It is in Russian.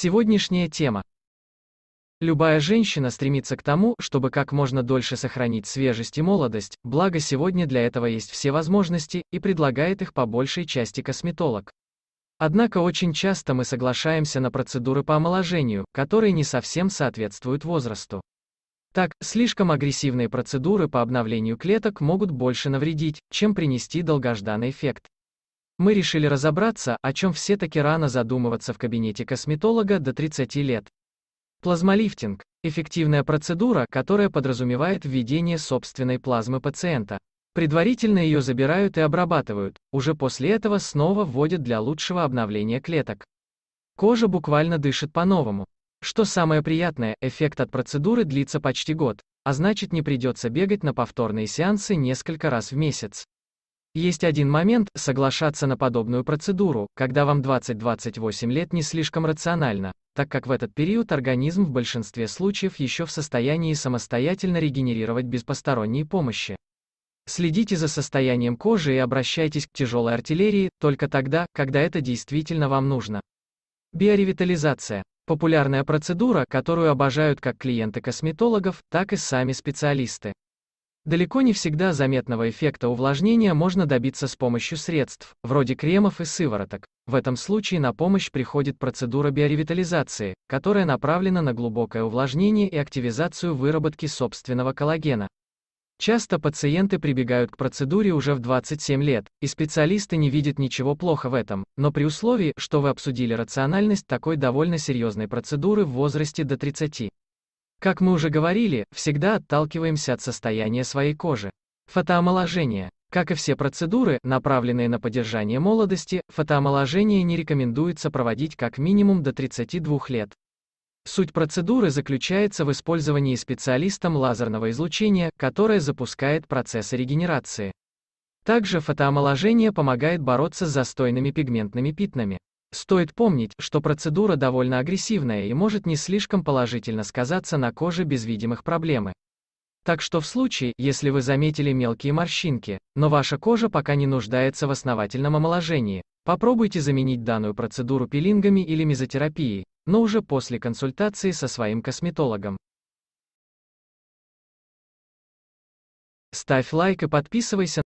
Сегодняшняя тема. Любая женщина стремится к тому, чтобы как можно дольше сохранить свежесть и молодость, благо сегодня для этого есть все возможности, и предлагает их по большей части косметолог. Однако очень часто мы соглашаемся на процедуры по омоложению, которые не совсем соответствуют возрасту. Так, слишком агрессивные процедуры по обновлению клеток могут больше навредить, чем принести долгожданный эффект. Мы решили разобраться, о чем все-таки рано задумываться в кабинете косметолога до 30 лет. Плазмолифтинг – эффективная процедура, которая подразумевает введение собственной плазмы пациента. Предварительно ее забирают и обрабатывают, уже после этого снова вводят для лучшего обновления клеток. Кожа буквально дышит по-новому. Что самое приятное, эффект от процедуры длится почти год, а значит не придется бегать на повторные сеансы несколько раз в месяц. Есть один момент, соглашаться на подобную процедуру, когда вам 20-28 лет не слишком рационально, так как в этот период организм в большинстве случаев еще в состоянии самостоятельно регенерировать без посторонней помощи. Следите за состоянием кожи и обращайтесь к тяжелой артиллерии только тогда, когда это действительно вам нужно. Биоревитализация. Популярная процедура, которую обожают как клиенты косметологов, так и сами специалисты. Далеко не всегда заметного эффекта увлажнения можно добиться с помощью средств, вроде кремов и сывороток. В этом случае на помощь приходит процедура биоревитализации, которая направлена на глубокое увлажнение и активизацию выработки собственного коллагена. Часто пациенты прибегают к процедуре уже в 27 лет, и специалисты не видят ничего плохо в этом, но при условии, что вы обсудили рациональность такой довольно серьезной процедуры в возрасте до 30. Как мы уже говорили, всегда отталкиваемся от состояния своей кожи. Фотоомоложение. Как и все процедуры, направленные на поддержание молодости, фотоомоложение не рекомендуется проводить как минимум до 32 лет. Суть процедуры заключается в использовании специалистом лазерного излучения, которое запускает процессы регенерации. Также фотоомоложение помогает бороться с застойными пигментными пятнами. Стоит помнить, что процедура довольно агрессивная и может не слишком положительно сказаться на коже без видимых проблемы. Так что в случае, если вы заметили мелкие морщинки, но ваша кожа пока не нуждается в основательном омоложении, попробуйте заменить данную процедуру пилингами или мезотерапией, но уже после консультации со своим косметологом. Ставь лайк и подписывайся